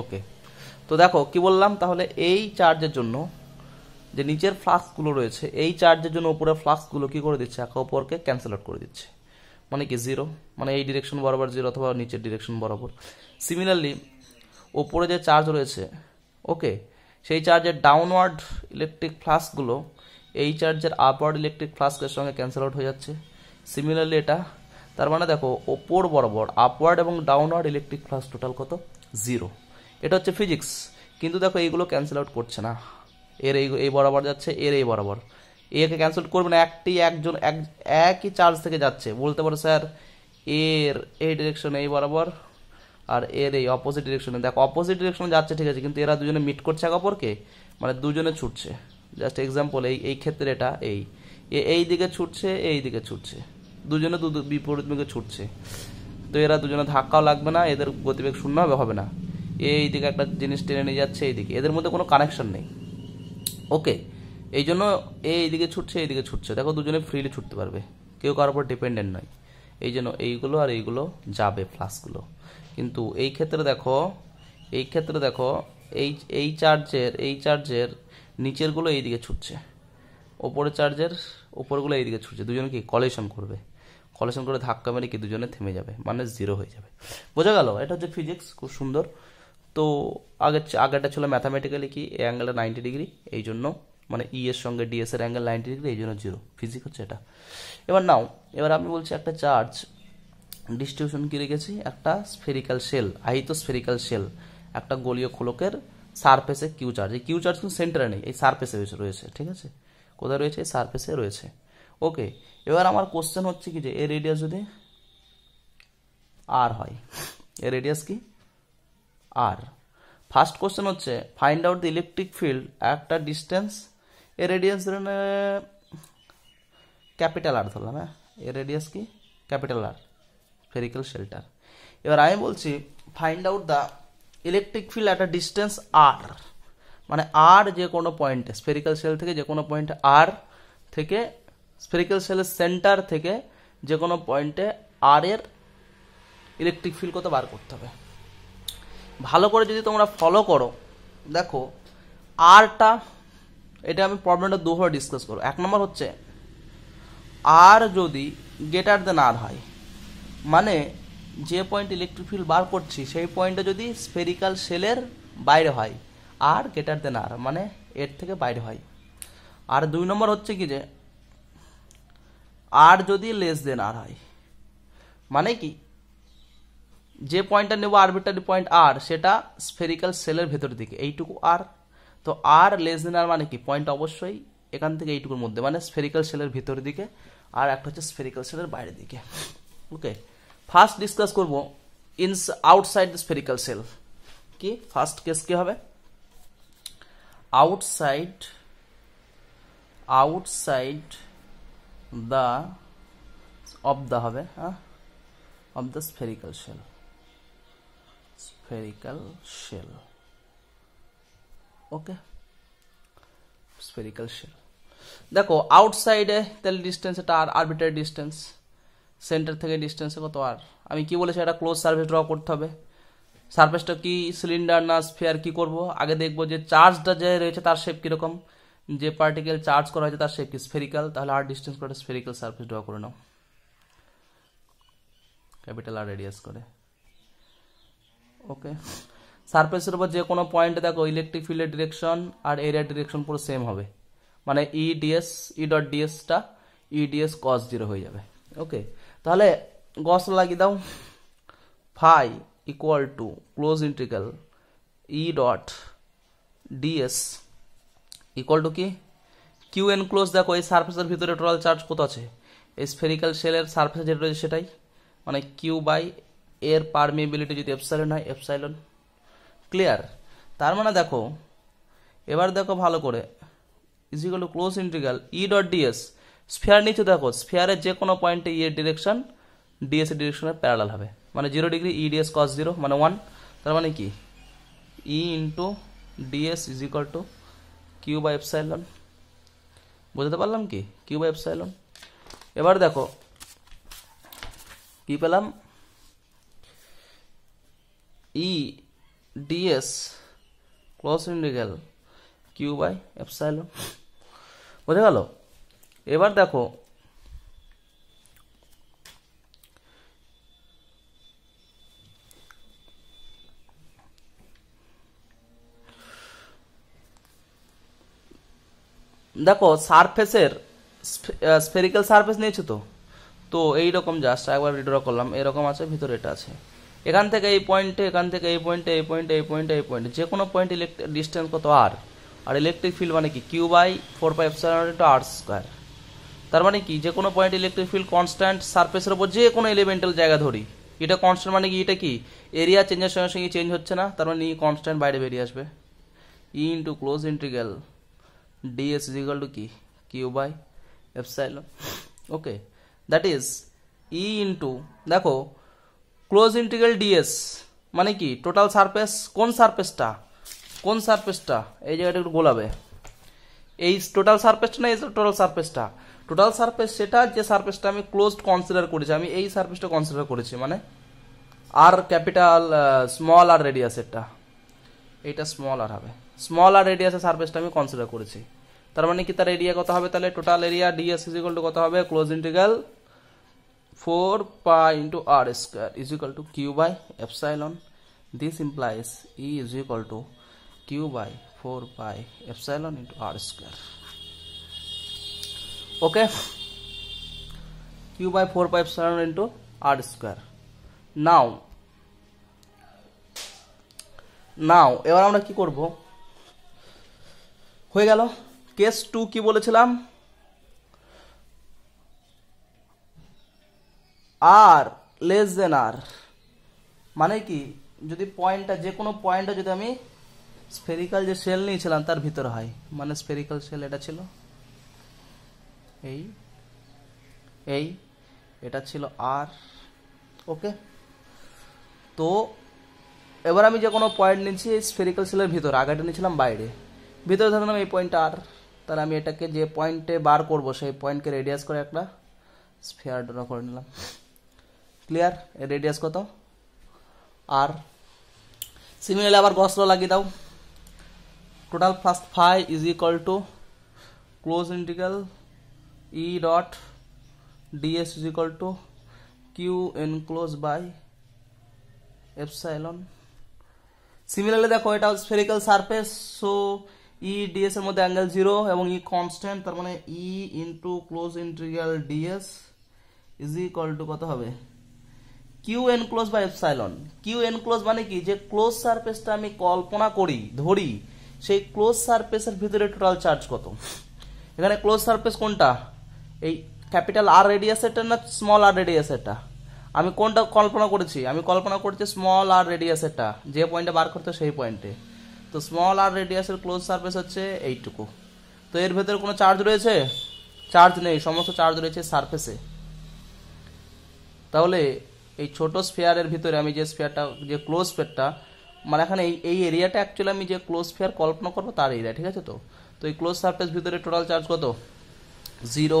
ওকে তো দেখো কি বললাম তাহলে এই চার্জের জন্য যে নিচের ফ্লাক্সগুলো রয়েছে এই চার্জের জন্য উপরের ফ্লাক্সগুলো কি করে দিচ্ছে একে অপরকে ক্যান্সেল আউট করে দিচ্ছে মানে কি জিরো মানে এই ডিরেকশন বরাবর জিরো অথবা নিচের ডিরেকশন বরাবর সিমিলারলি ওপরে যে চার্জ রয়েছে ওকে সেই চার্জের ডাউনওয়ার্ড ইলেকট্রিক ফ্লাস্কগুলো এই চার্জের আপওয়ার্ড ইলেকট্রিক ফ্লাস্কের সঙ্গে ক্যান্সেল আউট হয়ে যাচ্ছে সিমিলারলি এটা তার মানে দেখো ওপর বরাবর আপওয়ার্ড এবং ডাউনওয়ার্ড ইলেকট্রিক ফ্লাস্ক টোটাল কত জিরো এটা হচ্ছে ফিজিক্স কিন্তু দেখো এইগুলো ক্যান্সেল আউট করছে না এর এই এই বরাবর যাচ্ছে এর এই বরাবর একে ক্যান্সেল করবে না একটি একজন এক একই চার্জ থেকে যাচ্ছে বলতে পারো স্যার এর এই ডিরেকশন এই বরাবর আর এর এই অপোজিট ডিরেকশনে দেখো অপোজিট ডিরেকশনে যাচ্ছে ঠিক আছে কিন্তু এরা দুজনে মিট করছে এক অপরকে মানে দুজনে ছুটছে জাস্ট এক্সাম্পল এই এই ক্ষেত্রে এটা এই এই দিকে ছুটছে এই দিকে ছুটছে দুজনে দু বিপরীতমুখে ছুটছে তো এরা দুজনে ধাক্কাও লাগবে না এদের গতিবেগ শূন্য হবে হবে না এই দিকে একটা জিনিস টেনে নিয়ে যাচ্ছে এইদিকে এদের মধ্যে কোনো কানেকশন নেই ওকে এই জন্য এইদিকে ছুটছে এইদিকে ছুটছে দেখো দুজনে ফ্রিলি ছুটতে পারবে কেউ কারোর উপর ডিপেন্ডেন্ট নয় এই জন্য এইগুলো আর এইগুলো যাবে ফ্লাস্কগুলো কিন্তু এই ক্ষেত্রে দেখো এই ক্ষেত্রে দেখো এই এই চার্জের এই চার্জের নিচেরগুলো এইদিকে ছুটছে ওপরের চার্জের ওপরগুলো এইদিকে ছুটছে দুজনে কি কলেশন করবে কলেশন করে ধাক্কা মেরে কি দুজনে থেমে যাবে মানে জিরো হয়ে যাবে বোঝা গেল এটা হচ্ছে ফিজিক্স খুব সুন্দর তো আগের আগেরটা ছিল ম্যাথামেটিক্যালি কি এই অ্যাঙ্গেলটা নাইনটি ডিগ্রি এই জন্য মানে ই e এর সঙ্গে ডিএস এর অ্যাঙ্গেল নাইনটি ডিগ্রি এই জন্য জিরো ফিজিক হচ্ছে এটা এবার নাও এবার আমি বলছি একটা চার্জ ডিস্ট্রিবিউশন কি রেখেছি একটা স্ফেরিক্যাল শেল আহিত স্ফেরিক্যাল শেল একটা গোলীয় খোলকের সারফেসে কিউ চার্জ এই কিউ চার্জ কিন্তু সেন্টারে নেই এই সারফেসে রয়েছে ঠিক আছে কোথায় রয়েছে এই সারফেসে রয়েছে ওকে এবার আমার কোশ্চেন হচ্ছে কি যে এর রেডিয়াস যদি আর হয় এর রেডিয়াস কি আর ফার্স্ট কোশ্চেন হচ্ছে find out the electric field একটা ডিস্টেন্স এ রেডিয়াস ধরেন ক্যাপিটাল আর ধরলাম হ্যাঁ এ রেডিয়াস কি ক্যাপিটাল আর ফেরিক্যাল শেল্টার এবার আমি বলছি find out the electric field একটা ডিস্টেন্স আর মানে আর যে কোনো পয়েন্টে স্পেরিক্যাল সেল থেকে যে কোনো পয়েন্টে আর থেকে স্পেরিক্যাল সেলের সেন্টার থেকে যে কোনো পয়েন্টে আর এর ইলেকট্রিক ফিল্ড কত বার করতে হবে ভালো করে যদি তোমরা ফলো করো দেখো আরটা এটা আমি প্রবলেমটা দুভাবে ডিসকাস করো এক নম্বর হচ্ছে আর যদি গেটার দেন আর হয় মানে যে পয়েন্ট ইলেকট্রিক ফিল্ড বার করছি সেই পয়েন্টে যদি স্ফেরিক্যাল সেলের বাইরে হয় আর গেটার দেন আর মানে এর থেকে বাইরে হয় আর দুই নম্বর হচ্ছে কি যে আর যদি লেস দেন আর হয় মানে কি যে পয়েন্টটা নেব আরবিটারি পয়েন্ট আর সেটা স্ফেরিক্যাল সেলের ভেতর দিকে এইটুকু আর তো আর লেস দেন আর মানে কি পয়েন্ট অবশ্যই এখান থেকে এইটুকুর মধ্যে মানে স্ফেরিক্যাল সেলের ভেতর দিকে আর একটা হচ্ছে স্ফেরিক্যাল সেলের বাইরের দিকে ওকে ফার্স্ট ডিসকাস করব ইনস আউটসাইড দ্য স্ফেরিক্যাল সেল কি ফার্স্ট কেস কি হবে outside outside the of the হবে হ্যাঁ of the spherical shell spherical shell okay spherical shell দেখো আউটসাইডে তাহলে ডিস্টেন্স এটা আর আরবিটারি ডিস্টেন্স সেন্টার থেকে ডিস্টেন্সে কত আর আমি কি বলেছি এটা ক্লোজ সার্ভিস ড্র করতে হবে সার্ফেসটা কি সিলিন্ডার না স্ফিয়ার কি করব আগে দেখব যে চার্জটা যে রয়েছে তার শেপ কীরকম যে পার্টিকেল চার্জ করা হয়েছে তার শেপ কি স্ফেরিক্যাল তাহলে আর ডিস্টেন্স করে স্ফেরিক্যাল সার্ফেস ড্র করে নাও ক্যাপিটাল আর রেডিয়াস করে ওকে সারফেসের উপর যে কোনো পয়েন্টে দেখো ইলেকট্রিক ফিল্ডের ডিরেকশন আর এরিয়ার ডিরেকশন পুরো সেম হবে মানে ই ডিএস ই ডট ডিএসটা ই ডিএস কস জিরো হয়ে যাবে ওকে তাহলে গস লাগিয়ে দাও phi equal to close integral E dot ds equal to কি কিউ এন ক্লোজ দেখো এই সার্ফেসের ভিতরে টোটাল চার্জ কত আছে এই স্ফেরিক্যাল সেলের সার্ফেস যেটা রয়েছে সেটাই মানে কিউ বাই এর পারমিবিলিটি যদি এফসাইলন হয় এফসাইলন ক্লিয়ার তার মানে দেখো এবার দেখো ভালো করে is equal to close integral E dot ds sphere নিচে দেখো স্ফেয়ারের যে কোনো পয়েন্টে ই এর ডিরেকশন ডিএস e এর ডিরেকশনের প্যারালাল হবে মানে zero degree E ds cos zero মানে ওয়ান তার মানে কি E into ds is to Q by epsilon বুঝতে পারলাম কি কিউ বাই এফসাইলন এবার দেখো কি পেলাম E ds close integral Q by epsilon বোঝা গেল এবার দেখো দেখো সারফেসের স্ফেরিক্যাল সারফেস নিয়েছো তো তো এইরকম জাস্ট একবার রিড্র করলাম এরকম আছে ভিতরে এটা আছে এখান থেকে এই পয়েন্টে এখান থেকে এই পয়েন্টে এই পয়েন্টে এই পয়েন্টে এই পয়েন্টে যে কোনো পয়েন্ট ইলেকট্রিক ডিস্টেন্স কত আর আর ইলেকট্রিক ফিল্ড মানে কি Q by four five epsilon into R square তার মানে কি যে কোনো পয়েন্ট ইলেকট্রিক ফিল্ড কনস্ট্যান্ট সারফেসের উপর যে কোনো এলিমেন্টাল জায়গা ধরি এটা কনস্ট্যান্ট মানে কি এটা কি এরিয়া চেঞ্জের সঙ্গে সঙ্গে চেঞ্জ হচ্ছে না তার মানে কনস্ট্যান্ট বাইরে বেরিয়ে আসবে E into close integral ds is equal to কি Q by epsilon okay that is E into দেখো ক্লোজ ইন্টিগ্রাল ডিএস মানে কি টোটাল সারফেস কোন সারফেসটা কোন সারফেসটা এই জায়গাটা একটু গোলাবে এই টোটাল সারফেসটা না এই টোটাল সারফেসটা টোটাল সারফেস সেটা যে সারফেসটা আমি ক্লোজড কনসিডার করেছি আমি এই সারফেসটা কনসিডার করেছি মানে R capital small R radius এটা এটা স্মল আর হবে স্মল আর রেডিয়াসের সারফেসটা আমি কনসিডার করেছি তার মানে কি তার এরিয়া কত হবে তাহলে total area ds is equal to কত হবে close integral 4 pi into r square is equal to q by epsilon this implies E is equal to Q by 4 pi epsilon into R square. Okay. Q by 4 pi epsilon into R square. Now, now এবার আমরা কি করব হয়ে গেল case 2 কি বলেছিলাম আর less than আর মানে কি যদি পয়েন্টটা যে কোনো পয়েন্টটা যদি আমি স্পেরিক্যাল যে সেল নিয়েছিলাম তার ভিতরে হয় মানে স্পেরিক্যাল সেল এটা ছিল এই এই এটা ছিল আর ওকে তো এবার আমি যে কোনো পয়েন্ট নিচ্ছি স্পেরিক্যাল সেলের ভিতরে আগেটা নিয়েছিলাম বাইরে ভিতরে ধরলাম এই পয়েন্ট আর তাহলে আমি এটাকে যে পয়েন্টে বার করব সেই পয়েন্টকে রেডিয়াস করে একটা স্ফেয়ার ড্র করে নিলাম ক্লিয়ার এর রেডিয়াস কত আর সিমিলারলি আবার গস ল লাগিয়ে দাও total first phi is equal to close integral E dot ds is equal to Q enclose by epsilon similarly দেখো এটা spherical surface so E ds এর মধ্যে অ্যাঙ্গেল জিরো এবং ই e কনস্ট্যান্ট তার মানে E into close integral ds is equal to কত হবে Q enclose by epsilon Q enclose মানে কি যে ক্লোজ সারফেসটা আমি কল্পনা করি ধরি সেই ক্লোজ সারফেসের ভিতরে টোটাল চার্জ কত এখানে ক্লোজ সারফেস কোনটা এই ক্যাপিটাল আর রেডিয়াস এটা না স্মল আর রেডিয়াস এটা আমি কোনটা কল্পনা করেছি আমি কল্পনা করেছি স্মল আর রেডিয়াস এটা যে পয়েন্টে বার করতে সেই পয়েন্টে তো স্মল আর রেডিয়াসের ক্লোজ সারফেস হচ্ছে এইটুকু তো এর ভেতরে কোনো চার্জ রয়েছে চার্জ নেই সমস্ত চার্জ রয়েছে সারফেসে তাহলে এই ছোট স্পেয়ারের ভিতরে আমি যে স্পেয়ারটা যে ক্লোজ স্পেয়ারটা মানে এখানে এই এই এরিয়াটা অ্যাকচুয়ালি আমি যে ক্লোজ স্পেয়ার কল্পনা করবো তার এরিয়া ঠিক আছে তো তো এই ক্লোজ সারফেস ভিতরে টোটাল চার্জ কত জিরো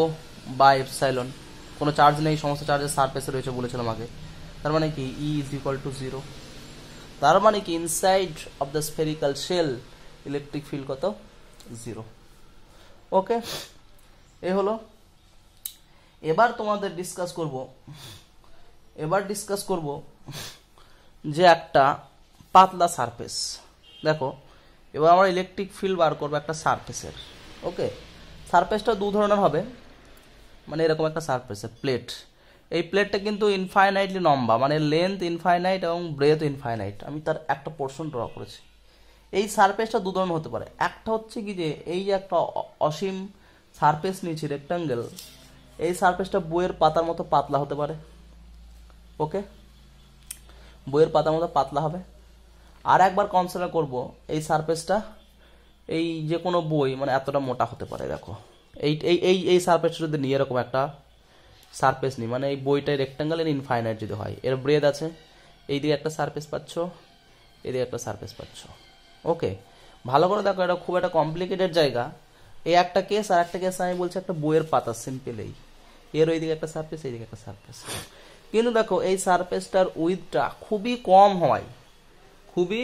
বা সাইলন কোনো চার্জ নেই সমস্ত চার্জের সারফেসে রয়েছে বলেছিল আমাকে তার মানে কি E is equal to zero তার মানে কি inside of the spherical shell electric field কত জিরো ওকে এ হলো এবার তোমাদের ডিসকাস করবো এবার ডিসকাস করব যে একটা পাতলা সারফেস দেখো এবার আমরা ইলেকট্রিক ফিল্ড বার করবো একটা সারফেসের ওকে সারফেসটা দু ধরনের হবে মানে এরকম একটা সারফেসের প্লেট এই প্লেটটা কিন্তু ইনফাইনাইটলি লম্বা মানে লেন্থ ইনফাইনাইট এবং ব্রেথ ইনফাইনাইট আমি তার একটা পোর্শন ড্র করেছি এই সারফেসটা দু ধরনের হতে পারে একটা হচ্ছে কি যে এই যে একটা অসীম সারফেস নিয়েছি রেক্টাঙ্গেল এই সারফেসটা বইয়ের পাতার মতো পাতলা হতে পারে ওকে বইয়ের পাতা মতো পাতলা হবে আর একবার কনসিডার করব এই সারফেসটা এই যে কোনো বই মানে এতটা মোটা হতে পারে দেখো এই এই এই সারফেসটা যদি নিয়ে এরকম একটা সারফেস নিই মানে এই বইটা রেক্টাঙ্গেল এর ইনফাইনাইট যদি হয় এর ব্রেথ আছে এই দিকে একটা সারফেস পাচ্ছ এদিকে একটা সারফেস পাচ্ছ ওকে ভালো করে দেখো এটা খুব একটা কমপ্লিকেটেড জায়গা এই একটা কেস আর একটা কেস আমি বলছি একটা বইয়ের পাতা সিম্পল এই এর ওইদিকে একটা সারফেস এইদিকে একটা সারফেস কিন্তু দেখো এই সারফেসটার উইথটা খুবই কম হয় খুবই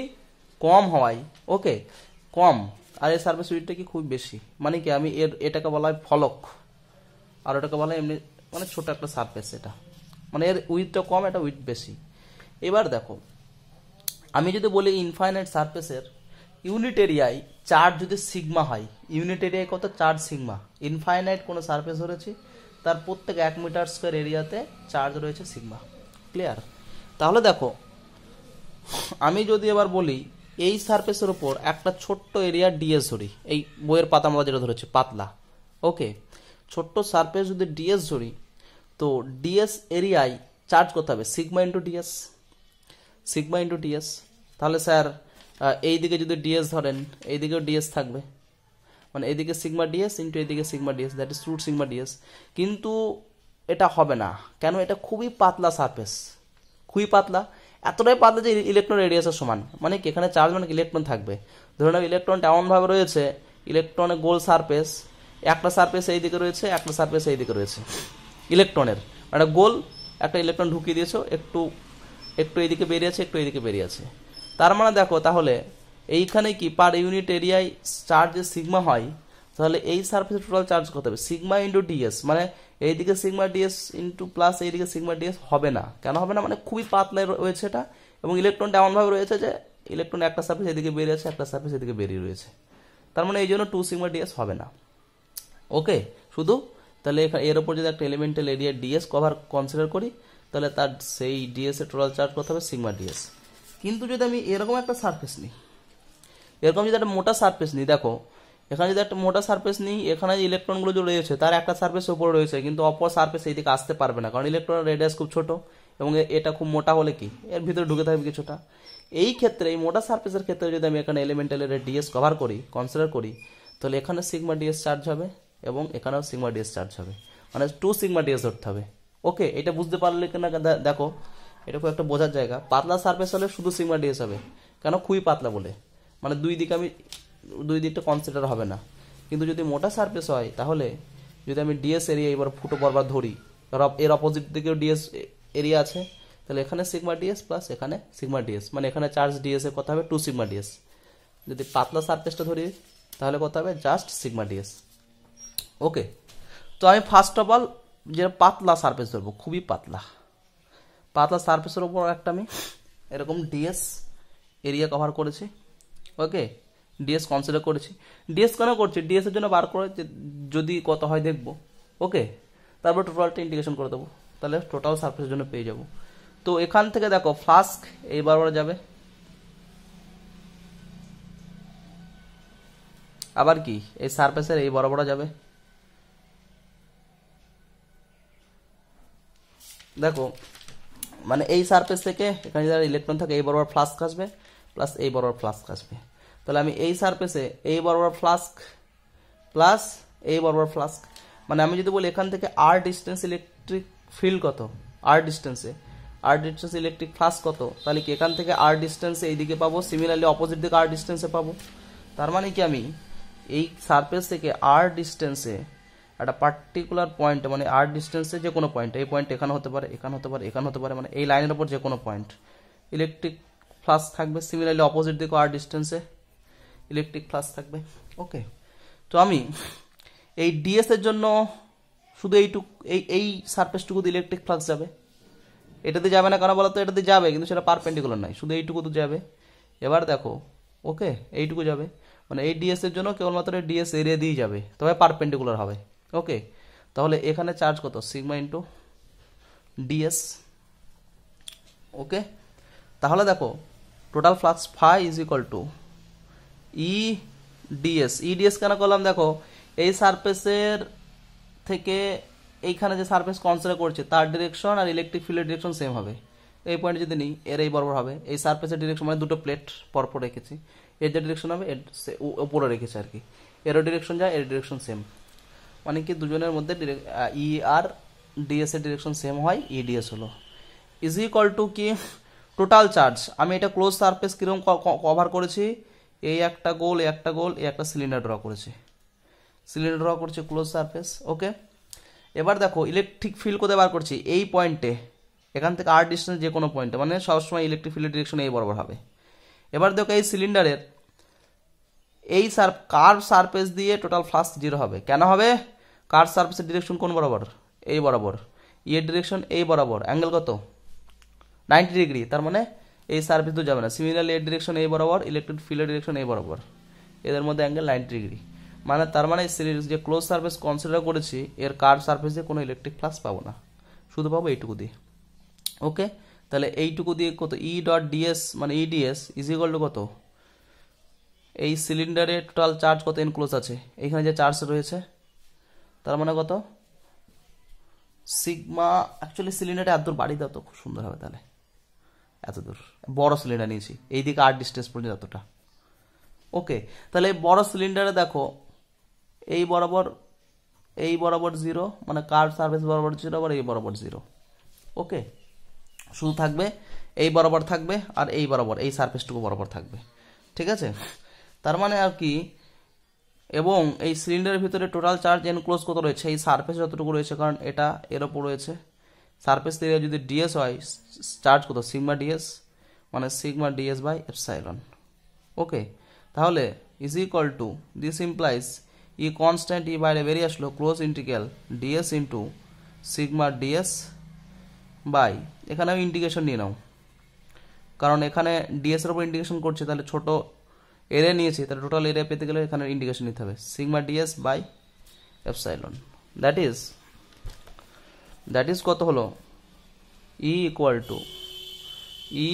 কম হয় ওকে কম আর এই সারফেস উইথটা কি খুব বেশি মানে কি আমি এর এটাকে বলা হয় ফলক আর ওটাকে বলা হয় এমনি মানে ছোট একটা সারফেস এটা মানে এর উইথটা কম এটা উইথ বেশি এবার দেখো আমি যদি বলি ইনফাইনাইট সারফেসের ইউনিট এরিয়ায় চার্জ যদি সিগমা হয় ইউনিট এরিয়ায় কত চার্জ সিগমা ইনফাইনাইট কোনো সারফেস হয়েছে তার প্রত্যেক এক মিটার স্কোয়ার এরিয়াতে চার্জ রয়েছে সিগমা ক্লিয়ার তাহলে দেখো আমি যদি এবার বলি এই সারফেসের ওপর একটা ছোট্ট এরিয়া ডিএস ধরি এই বইয়ের পাতা আমরা যেটা ধরেছি পাতলা ওকে ছোট্ট সারফেস যদি ডিএস ধরি তো ডিএস এরিয়ায় চার্জ করতে হবে sigma into ds sigma into ds তাহলে স্যার এই দিকে যদি ডিএস ধরেন এই দিকেও ডিএস থাকবে মানে এদিকে সিগমা ডিএস ইন্টু এদিকে sigma ds that is root sigma ds কিন্তু এটা হবে না কেন এটা খুবই পাতলা সারফেস খুবই পাতলা এতটাই পাতলা যে ইলেকট্রন রেডিয়াসের সমান মানে কি এখানে চার্জ মানে ইলেকট্রন থাকবে ধরে নাও ইলেকট্রনটা এমনভাবে রয়েছে ইলেকট্রনের গোল সারফেস একটা সারফেস এই দিকে রয়েছে একটা সারফেস এই দিকে রয়েছে ইলেকট্রনের মানে একটা গোল একটা ইলেকট্রন ঢুকিয়ে দিয়েছো একটু একটু এদিকে বেরিয়েছে একটু এদিকে বেরিয়েছে তার মানে দেখো তাহলে এইখানে কি পার ইউনিট এরিয়ায় চার্জ সিগমা হয় তাহলে এই সার্ফেসের টোটাল চার্জ কত হবে সিগমা ইন্টু ডিএস মানে এইদিকে সিগমা ডিএস ইন্টু প্লাস এইদিকে সিগমা ডিএস হবে না কেন হবে না মানে খুবই পাতলা রয়েছে এটা এবং ইলেকট্রনটা এমনভাবে রয়েছে যে ইলেকট্রন একটা সার্ফেস এদিকে বেরিয়ে আছে একটা সার্ফেস এদিকে বেরিয়ে রয়েছে তার মানে এই জন্য টু সিগমা ডিএস হবে না ওকে শুধু তাহলে এর ওপর যদি একটা elemental area ds cover consider করি তাহলে তার সেই ডিএস এর টোটাল চার্জ কত হবে সিগমা ডিএস কিন্তু যদি আমি এরকম একটা সার্ফেস নিই এরকম যদি একটা মোটা সারফেস নিই দেখো এখানে যদি একটা মোটা সারফেস নিই এখানে যে ইলেকট্রনগুলো যে রয়েছে তার একটা সার্ফেস ওপরে রয়েছে কিন্তু অপর সার্ফেস এই দিকে আসতে পারবে না কারণ ইলেকট্রন রেডিয়াস খুব ছোট এবং এটা খুব মোটা হলে কি এর ভিতরে ঢুকে থাকবে কিছুটা এই ক্ষেত্রে এই মোটা সার্ফেসের ক্ষেত্রে যদি আমি এখানে এলিমেন্টাল এর ডিএস কভার করি কনসিডার করি তাহলে এখানে সিগমা ডিএস চার্জ হবে এবং এখানেও সিগমা ডিএস চার্জ হবে মানে টু সিগমা ডিএস ধরতে হবে ওকে এটা বুঝতে পারলে কিনা দেখো এটা খুব একটা বোঝার জায়গা পাতলা সার্ফেস হলে শুধু সিগমা ডিএস হবে কেন খুবই পাতলা বলে মানে দুই দিকে আমি দুই দিকটা কনসিডার হবে না কিন্তু যদি মোটা সারফেস হয় তাহলে যদি আমি ডিএস এরিয়া এবার ফুটো বরবার ধরি এর অপোজিট দিকেও ডিএস এরিয়া আছে তাহলে এখানে সিগমা ডিএস প্লাস এখানে সিগমা ডিএস মানে এখানে চার্জ ডিএস এর কথা হবে টু সিগমা ডিএস যদি পাতলা সারফেসটা ধরি তাহলে কথা হবে জাস্ট সিগমা ডিএস ওকে তো আমি ফার্স্ট অফ অল যেটা পাতলা সারফেস ধরবো খুবই পাতলা পাতলা সারফেসের ওপর একটা আমি এরকম ডিএস এরিয়া কভার করেছি ওকে ডিএস কনসিডার করেছি ডিএস কেন করছি ডিএস এর জন্য বার করে যদি কত হয় দেখব ওকে তারপর টোটালটা ইন্টিগ্রেশন করে দেবো তাহলে টোটাল সার্ফেসের জন্য পেয়ে যাব তো এখান থেকে দেখো ফ্লাস্ক এইবার ওরা যাবে আবার কি এই সারফেসের এই বড় বড় যাবে দেখো মানে এই সারফেস থেকে এখানে যারা ইলেকট্রন থাকে এই বরাবর ফ্লাস্ক আসবে প্লাস এই বরাবর ফ্লাস্ক আসবে তাহলে আমি এই সারফেসে এই বরাবর ফ্লাস্ক প্লাস এই বরাবর ফ্লাস্ক মানে আমি যদি বলি এখান থেকে আর ডিস্টেন্স ইলেকট্রিক ফিল্ড কত আর ডিস্টেন্সে আর ডিস্টেন্স ইলেকট্রিক ফ্লাস্ক কত তাহলে কি এখান থেকে আর ডিস্টেন্সে দিকে পাবো সিমিলারলি অপোজিট দিকে আর ডিস্টেন্সে পাবো তার মানে কি আমি এই সারফেস থেকে আর ডিস্টেন্সে একটা পার্টিকুলার পয়েন্ট মানে আর ডিস্টেন্সে যে কোনো পয়েন্ট এই পয়েন্ট এখানে হতে পারে এখানে হতে পারে এখানে হতে পারে মানে এই লাইনের ওপর যে কোনো পয়েন্ট ইলেকট্রিক প্লাস থাকবে সিমিলারলি অপোজিট দিকে আর ডিস্টেন্সে ইলেকট্রিক প্লাস থাকবে ওকে তো আমি এই ডিএস এর জন্য শুধু এইটুক এই এই সারফেসটুকুতে ইলেকট্রিক ফ্লাক্স যাবে এটাতে যাবে না কেন তো এটাতে যাবে কিন্তু সেটা পারপেন্ডিকুলার নয় শুধু এইটুকু তো যাবে এবার দেখো ওকে এইটুকু যাবে মানে এই ডিএস এর জন্য কেবলমাত্র ডিএস এরিয়া দিয়েই যাবে তবে পারপেন্ডিকুলার হবে ওকে তাহলে এখানে চার্জ কত সিগমা ইন্টু ডিএস ওকে তাহলে দেখো total flux phi is equal to E ds E ds কেন করলাম দেখো এই সারফেসের থেকে এইখানে যে সারফেস কনসিডার করছে তার ডিরেকশন আর ইলেকট্রিক ফিল্ডের ডিরেকশন সেম হবে এই পয়েন্টে যদি নিই এর এই বরাবর হবে এই সারফেসের ডিরেকশন মানে দুটো প্লেট পরপর রেখেছি এর যে ডিরেকশন হবে এর উপরে রেখেছে আর কি এরও ডিরেকশন যায় এর ডিরেকশন সেম মানে কি দুজনের মধ্যে ই e আর ডিএস এর ডিরেকশন সেম হয় ইডিএস e হলো ইজ ইকুয়াল টু কি টোটাল চার্জ আমি এটা ক্লোজ সারফেস কীরকম কভার করেছি এই একটা গোল এই একটা গোল এই একটা সিলিন্ডার ড্র করেছি সিলিন্ডার ড্র করছে ক্লোজ সারফেস ওকে এবার দেখো ইলেকট্রিক ফিল্ড কোথায় বার করছি এই পয়েন্টে এখান থেকে আর ডিস্টেন্স যে কোনো পয়েন্টে মানে সবসময় ইলেকট্রিক ফিল্ডের ডিরেকশন এই বরাবর হবে এবার দেখো এই সিলিন্ডারের এই সার কার সারফেস দিয়ে টোটাল ফ্লাস্ট জিরো হবে কেন হবে কার সারফেসের ডিরেকশন কোন বরাবর এই বরাবর ইয়ের e ডিরেকশন এই বরাবর অ্যাঙ্গেল কত নাইনটি ডিগ্রি তার মানে এই সার্ভিস তো যাবে না সিমিলারলি এর ডিরেকশন এই বরাবর ইলেকট্রিক ফিল্ডের ডিরেকশন এই বরাবর এদের মধ্যে অ্যাঙ্গেল নাইনটি ডিগ্রি মানে তার মানে সিরিজ যে ক্লোজ সার্ভিস কনসিডার করেছি এর কার সার্ভিসে কোনো ইলেকট্রিক ফ্লাস পাবো না শুধু পাবো এইটুকু দিয়ে ওকে তাহলে এইটুকু দিয়ে কত ই ডট ডিএস মানে ইডিএস ইজ টু কত এই সিলিন্ডারে টোটাল চার্জ কত এনক্লোজ আছে এখানে যে চার্জ রয়েছে তার মানে কত সিগমা অ্যাকচুয়ালি সিলিন্ডারে আদর বাড়ি দাও তো খুব সুন্দর হবে তাহলে এতদূর বড় সিলিন্ডার নিয়েছি এইদিকে আর ডিস্টেন্স পর্যন্ত এতটা ওকে তাহলে এই বড় সিলিন্ডারে দেখো এই বরাবর এই বরাবর জিরো মানে কার সার্ভিস বরাবর জিরো আবার এই বরাবর জিরো ওকে শুধু থাকবে এই বরাবর থাকবে আর এই বরাবর এই সার্ভিসটুকু বরাবর থাকবে ঠিক আছে তার মানে আর কি এবং এই সিলিন্ডারের ভিতরে টোটাল চার্জ এনক্লোজ কত রয়েছে এই সার্ফেস যতটুকু রয়েছে কারণ এটা এর ওপর রয়েছে সারফেস এরিয়া যদি ডিএস হয় চার্জ কত সিগমা ডিএস মানে sigma ds by epsilon okay তাহলে is equal to this implies E constant E বাইরে বেরিয়ে আসলো close integral ds into sigma ds by এখানেও ইন্টিগ্রেশন নিয়ে নাও কারণ এখানে ডিএসের উপর ইন্টিগ্রেশন করছে তাহলে ছোট এরিয়া নিয়েছি তাহলে টোটাল এরিয়া পেতে গেলে এখানে ইন্টিগ্রেশন নিতে হবে sigma ds by epsilon that is that is কত হলো E equal to E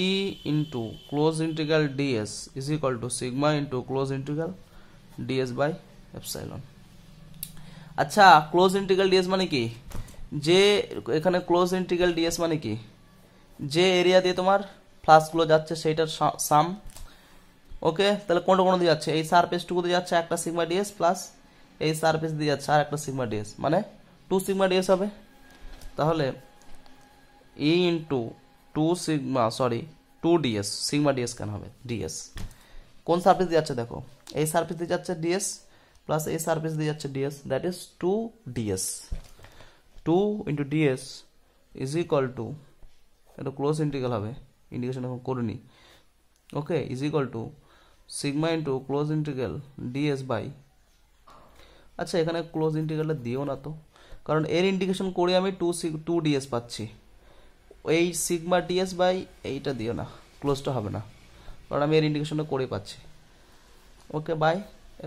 into close integral ds is equal to sigma into close integral ds by epsilon আচ্ছা ক্লোজ ইন্টিগ্রাল ডিএস মানে কি যে এখানে ক্লোজ ইন্টিগ্রাল ডিএস মানে কি যে এরিয়া দিয়ে তোমার ফ্লাস্কগুলো যাচ্ছে সেইটার সাম ওকে তাহলে কোনটা কোনো দিয়ে যাচ্ছে এই সারফেসটুকু দিয়ে যাচ্ছে একটা সিগমা ডিএস প্লাস এই সারফেস দিয়ে যাচ্ছে আর একটা সিগমা ডিএস মানে টু সিগমা ডিএস হবে তাহলে E into two sigma sorry two ds sigma ds কেন হবে ডিএস কোন সার্ভিস দিয়ে যাচ্ছে দেখো এই সার্ভিস দিয়ে যাচ্ছে ডিএস প্লাস এই সার্ভিস দিয়ে যাচ্ছে ds that is two ds two into ds is equal to এটা ক্লোজ ইন্টিগ্রাল হবে ইন্ডিকেশন এখন করিনি okay is equal to sigma into close integral ds by আচ্ছা এখানে ক্লোজ ইন্টিগ্রালটা দিও না তো কারণ এর ইন্ডিকেশন করে আমি টু সি টু ডিএস পাচ্ছি এই সিগমা ডিএস বাই এইটা দিও না ক্লোজটা হবে না কারণ আমি এর ইন্ডিকেশনটা করে পাচ্ছি ওকে বাই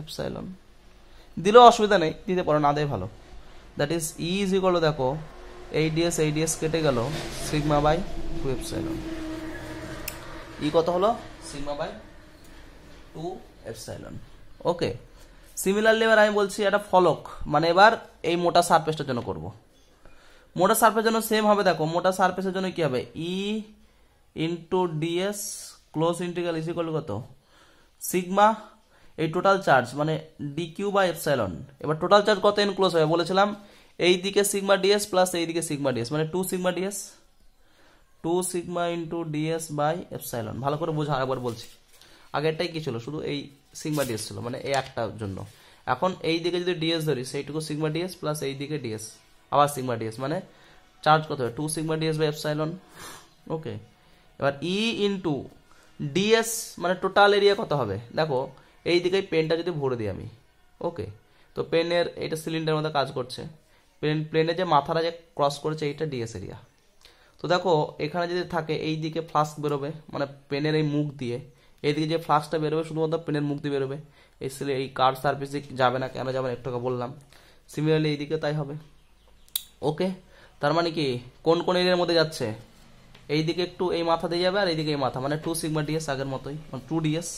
এপসাইলন দিলেও অসুবিধা নেই দিতে পারো না দেয় ভালো that is E is equal দেখো এই ডিএস এই ডিএস কেটে গেল sigma by two epsilon E কত হলো sigma by two epsilon okay similarly এবার আমি বলছি একটা ফলক মানে এবার এই মোটা সারফেসটার জন্য করব মোটা সারফেসের জন্য সেম হবে দেখো মোটা সারফেসের জন্য কি হবে E into ds close integral is equal কত সিগমা এই টোটাল চার্জ মানে ডি কিউ বা এফসাইলন এবার টোটাল চার্জ কত ক্লোজ হবে বলেছিলাম এই দিকে সিগমা ডিএস প্লাস এই দিকে সিগমা ডিএস মানে two sigma ds two sigma into ds by epsilon ভালো করে বোঝা একবার বলছি আগেরটাই কি ছিল শুধু এই সিগমা ডিএস ছিল মানে এই একটার জন্য এখন এই দিকে যদি ডিএস ধরি সেইটুকু সিগমা ডিএস প্লাস এই দিকে ডিএস আবার সিগমা ডিএস মানে চার্জ কত হবে two sigma ds by epsilon okay এবার ই ইন্টু ডিএস মানে টোটাল এরিয়া কত হবে দেখো এই দিকে পেনটা যদি ভরে দিই আমি ওকে তো পেনের এটা সিলিন্ডারের মধ্যে কাজ করছে প্লেন প্লেনে যে মাথাটা যে ক্রস করেছে এইটা ডিএস এরিয়া তো দেখো এখানে যদি থাকে এই দিকে ফ্লাস্ক বেরোবে মানে পেনের এই মুখ দিয়ে এইদিকে যে ফ্লাক্সটা বেরোবে শুধুমাত্র পেনের মুক্তি বেরোবে এই সিলে এই কার্ড সার্ভিসে যাবে না কেন যাবে একটু বললাম সিমিলারলি এইদিকে তাই হবে ওকে তার মানে কি কোন কোন এরিয়ার মধ্যে যাচ্ছে এইদিকে একটু এই মাথা দিয়ে যাবে আর এইদিকে এই মাথা মানে টু সিগমা ডিএস আগের মতোই মানে টু ডিএস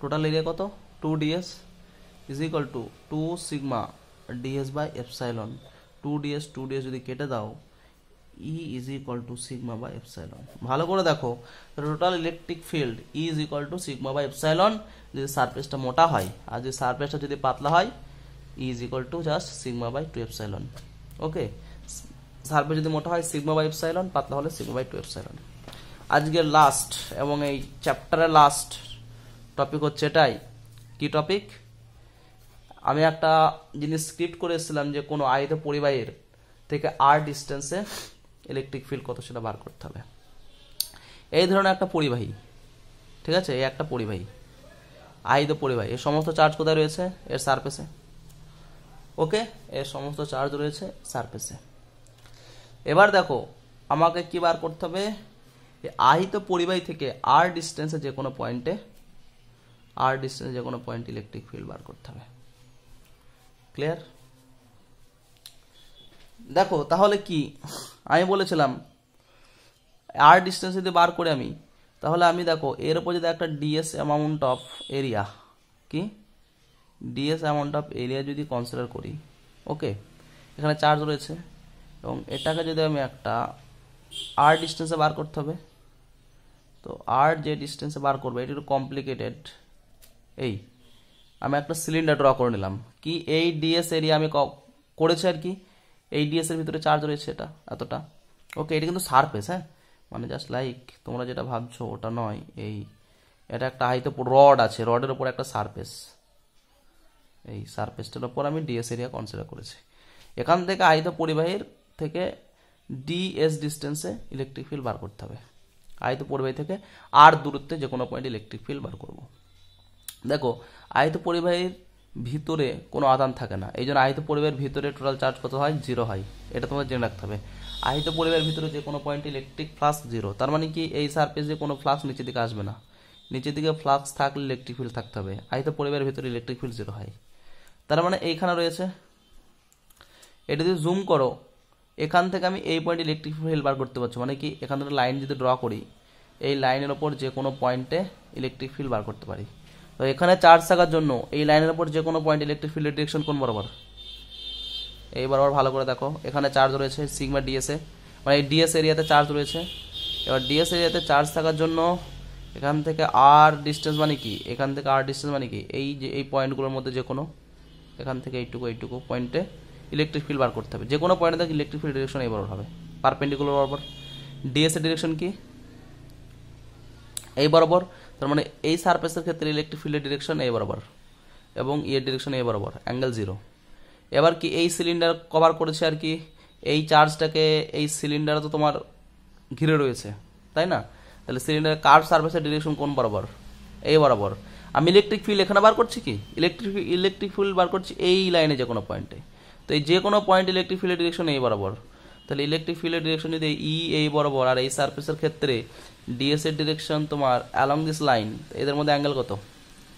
টোটাল এরিয়া কত two ds is equal to two sigma ds by epsilon two ds two ds যদি কেটে দাও E is equal to sigma by epsilon ভালো করে দেখো total electric field E is equal to sigma by epsilon যদি সারফেসটা মোটা হয় আর যদি সারফেসটা যদি পাতলা হয় E is equal to just sigma by two epsilon okay surface যদি মোটা হয় সিগমা বাই এপসাইলন পাতলা হলে সিগমা বাই টু এপসাইলন আজকের লাস্ট এবং এই চ্যাপ্টারের লাস্ট টপিক হচ্ছে এটাই কি টপিক আমি একটা জিনিস স্ক্রিপ্ট করে এসেছিলাম যে কোনো আয়ত পরিবাহীর থেকে আর ডিস্টেন্সে ইলেকট্রিক ফিল্ড কত সেটা বার করতে হবে এই ধরনের একটা পরিবাহী ঠিক আছে এই একটা পরিবাহী আহিত পরিবাহী এর সমস্ত চার্জ কোথায় রয়েছে এর সারফেসে ওকে এর সমস্ত চার্জ রয়েছে সারফেসে এবার দেখো আমাকে কি বার করতে হবে আহিত পরিবাহী থেকে আর ডিস্টেন্সে যে কোনো পয়েন্টে আর ডিস্টেন্সে যে কোনো পয়েন্ট ইলেকট্রিক ফিল্ড বার করতে হবে ক্লিয়ার দেখো তাহলে কি আমি বলেছিলাম আর ডিস্টেন্স যদি বার করে আমি তাহলে আমি দেখো এর উপর যদি একটা ডিএস অ্যামাউন্ট অফ এরিয়া কি ডিএস অ্যামাউন্ট অফ এরিয়া যদি কনসিডার করি ওকে এখানে চার্জ রয়েছে এবং এটাকে যদি আমি একটা আর ডিস্টেন্সে বার করতে হবে তো আর যে ডিস্টেন্সে বার করবে এটা একটু কমপ্লিকেটেড এই আমি একটা সিলিন্ডার ড্র করে নিলাম কি এই ডিএস এরিয়া আমি করেছি আর কি এই ডিএস এর ভিতরে চার্জ রয়েছে এটা এতটা ওকে এটা কিন্তু সারফেস হ্যাঁ মানে জাস্ট লাইক তোমরা যেটা ভাবছো ওটা নয় এই এটা একটা হাইতো রড আছে রডের ওপর একটা সারফেস এই সারফেসটার ওপর আমি ডিএস এরিয়া কনসিডার করেছি এখান থেকে আহিত পরিবাহীর থেকে ডিএস ডিস্টেন্সে ইলেকট্রিক ফিল্ড বার করতে হবে আহিত পরিবাহী থেকে আর দূরত্বে যে কোনো পয়েন্টে ইলেকট্রিক ফিল্ড বার করব দেখো আহিত পরিবাহীর ভিতরে কোনো আদান থাকে না এই জন্য আহিত পরিবারের ভিতরে টোটাল চার্জ কত হয় জিরো হয় এটা তোমাদের জেনে রাখতে হবে আহিত পরিবারের ভিতরে যে কোনো পয়েন্ট ইলেকট্রিক ফ্লাক্স জিরো তার মানে কি এই সারফেসে কোনো ফ্লাক্স নিচের দিকে আসবে না নিচের দিকে ফ্লাক্স থাকলে ইলেকট্রিক ফিল্ড থাকতে হবে আহিত পরিবারের ভিতরে ইলেকট্রিক ফিল্ড জিরো হয় তার মানে এইখানে রয়েছে এটা যদি জুম করো এখান থেকে আমি এই পয়েন্টে ইলেকট্রিক ফিল্ড বার করতে পারছি মানে কি এখান থেকে লাইন যদি ড্র করি এই লাইনের ওপর যে কোনো পয়েন্টে ইলেকট্রিক ফিল্ড বার করতে পারি তো এখানে চার্জ থাকার জন্য এই লাইনের উপর যে কোনো পয়েন্ট ইলেকট্রিক ফিল্ডের ডিরেকশন কোন বরাবর এই বরাবর ভালো করে দেখো এখানে চার্জ রয়েছে সিগমা ডিএসএ মানে এই ডিএস এরিয়াতে চার্জ রয়েছে এবার ডিএস এরিয়াতে চার্জ থাকার জন্য এখান থেকে আর ডিস্টেন্স মানে কি এখান থেকে আর ডিস্টেন্স মানে কি এই যে এই পয়েন্টগুলোর মধ্যে যে কোনো এখান থেকে এইটুকু এইটুকু পয়েন্টে ইলেকট্রিক ফিল্ড বার করতে হবে যে কোনো পয়েন্টে দেখ ইলেকট্রিক ফিল্ড ডিরেকশন এই বরাবর হবে পারপেন্ডিকুলার বরাবর ডিএসএ ডিরেকশন কি এই বরাবর তার মানে এই সারফেসের ক্ষেত্রে ইলেকট্রিক ফিল্ডের ডিরেকশন এই বরাবর এবং ইয়ের ডিরেকশন এ বরাবর অ্যাঙ্গেল জিরো এবার কি এই সিলিন্ডার কভার করেছে আর কি এই চার্জটাকে এই সিলিন্ডার তো তোমার ঘিরে রয়েছে তাই না তাহলে সিলিন্ডার কার সার্ফেসের ডিরেকশন কোন বরাবর এই বরাবর আমি ইলেকট্রিক ফিল্ড এখানে বার করছি কি ইলেকট্রিক ইলেকট্রিক ফিল্ড বার করছি এই লাইনে যে কোনো পয়েন্টে তো এই যে কোনো পয়েন্ট ইলেকট্রিক ফিল্ডের ডিরেকশন এই বরাবর তাহলে ইলেকট্রিক ফিল্ডের ডিরেকশন যদি ই এই e বরাবর আর এই সার্ফেসের ক্ষেত্রে ডিএস এর ডিরেকশন তোমার অ্যালং দিস লাইন এদের মধ্যে অ্যাঙ্গেল কত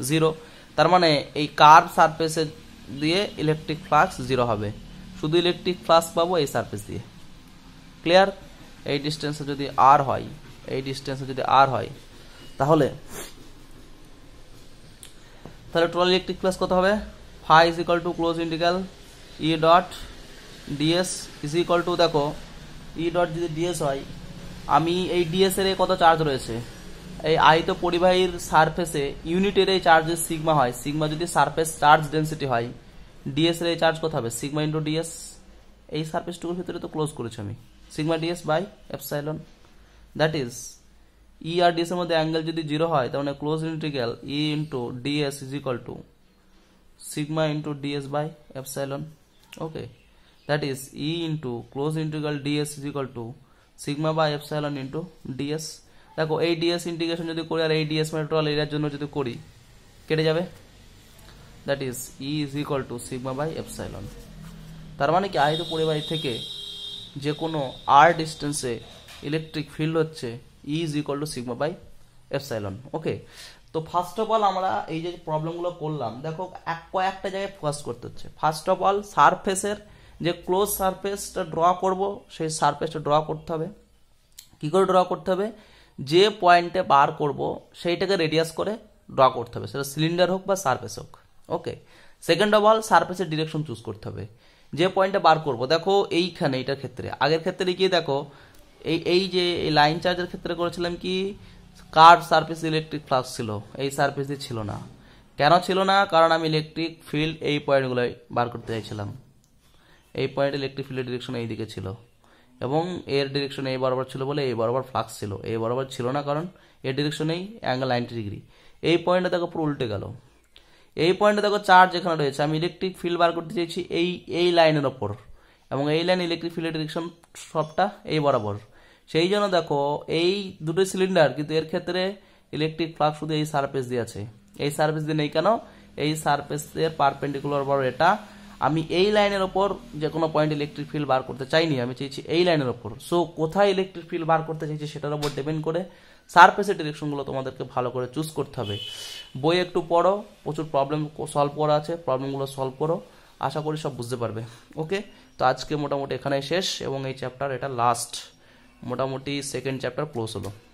জিরো তার মানে এই কার্ভ সারফেসের দিয়ে ইলেকট্রিক ফ্লাক্স জিরো হবে শুধু ইলেকট্রিক ফ্লাক্স পাবো এই সারফেস দিয়ে ক্লিয়ার এই ডিস্টেন্সে যদি আর হয় এই ডিস্টেন্সে যদি আর হয় তাহলে তাহলে টোটাল ইলেকট্রিক ফ্লাক্স কত হবে phi is equal to close integral E dot ds is equal to দেখো ই e ডট যদি ডিএস হয় আমি এই ডিএসের এ কত চার্জ রয়েছে এই আহিত পরিবাহীর সারফেসে ইউনিটের এই চার্জের সিগমা হয় সিগমা যদি সারফেস চার্জ ডেন্সিটি হয় ডিএস এর এই চার্জ কত হবে সিগমা ইন্টু ডিএস এই সারফেসটুকুর ভিতরে তো ক্লোজ করেছি আমি sigma ds by epsilon that is E আর ডিএস এর মধ্যে অ্যাঙ্গেল যদি জিরো হয় তাহলে close integral E into ds is equal to sigma into ds by epsilon okay that is E into close integral ds is equal to sigma by epsilon into ds দেখো এই DS integration যদি করি আর এই DS মানে total এরিয়ার জন্য যদি করি কেটে যাবে that is E is equal to sigma by epsilon তার মানে কি আহিত পরিবাহী থেকে যে কোনো আর ডিস্টেন্সে ইলেকট্রিক ফিল্ড হচ্ছে E is equal to sigma by epsilon okay তো ফার্স্ট অফ অল আমরা এই যে প্রবলেমগুলো করলাম দেখো এক কয়েকটা জায়গায় ফোকাস করতে হচ্ছে ফার্স্ট অফ অল সারফেসের যে ক্লোজ সারফেসটা ড্র করব সেই সারফেসটা ড্র করতে হবে কী করে ড্র করতে হবে যে পয়েন্টে বার করব সেইটাকে রেডিয়াস করে ড্র করতে হবে সেটা সিলিন্ডার হোক বা সারফেস হোক ওকে সেকেন্ড অফ অল সারফেসের ডিরেকশন চুজ করতে হবে যে পয়েন্টটা বার করব দেখো এইখানে এইটার ক্ষেত্রে আগের ক্ষেত্রে গিয়ে দেখো এই এই যে এই লাইন চার্জের ক্ষেত্রে করেছিলাম কি কার্ভ সারফেস ইলেকট্রিক ফ্লাক্স ছিল এই সারফেসে ছিল না কেন ছিল না কারণ আমি ইলেকট্রিক ফিল্ড এই পয়েন্টগুলোয় বার করতে চাইছিলাম এই পয়েন্ট ইলেকট্রিক ফিল্ডের ডিরেকশন এই দিকে ছিল এবং এর ডিরেকশন এই বরাবর ছিল বলে এই বরাবর ফ্লাক্স ছিল এই বরাবর ছিল না কারণ এর ডিরেকশনেই অ্যাঙ্গেল নাইনটি ডিগ্রি এই পয়েন্টটা দেখো পুরো উল্টে গেল এই পয়েন্টে দেখো চার্জ এখানে রয়েছে আমি ইলেকট্রিক ফিল্ড বার করতে চাইছি এই এই লাইনের ওপর এবং এই লাইন ইলেকট্রিক ফিল্ডের ডিরেকশন সবটা এই বরাবর সেই জন্য দেখো এই দুটো সিলিন্ডার কিন্তু এর ক্ষেত্রে ইলেকট্রিক ফ্লাক্স শুধু এই সারফেস দিয়ে আছে এই সারফেস দিয়ে নেই কেন এই সারফেসের পারপেন্ডিকুলার বড় এটা আমি এই লাইনের ওপর যে কোনো পয়েন্ট ইলেকট্রিক ফিল্ড বার করতে চাইনি আমি চাইছি এই লাইনের ওপর সো কোথায় ইলেকট্রিক ফিল্ড বার করতে চাইছি সেটার ওপর ডিপেন্ড করে সারফেসের ডিরেকশনগুলো তোমাদেরকে ভালো করে চুজ করতে হবে বই একটু পড়ো প্রচুর প্রবলেম সলভ করা আছে প্রবলেমগুলো সলভ করো আশা করি সব বুঝতে পারবে ওকে তো আজকে মোটামুটি এখানেই শেষ এবং এই চ্যাপ্টার এটা লাস্ট মোটামুটি সেকেন্ড চ্যাপ্টার ক্লোজ হলো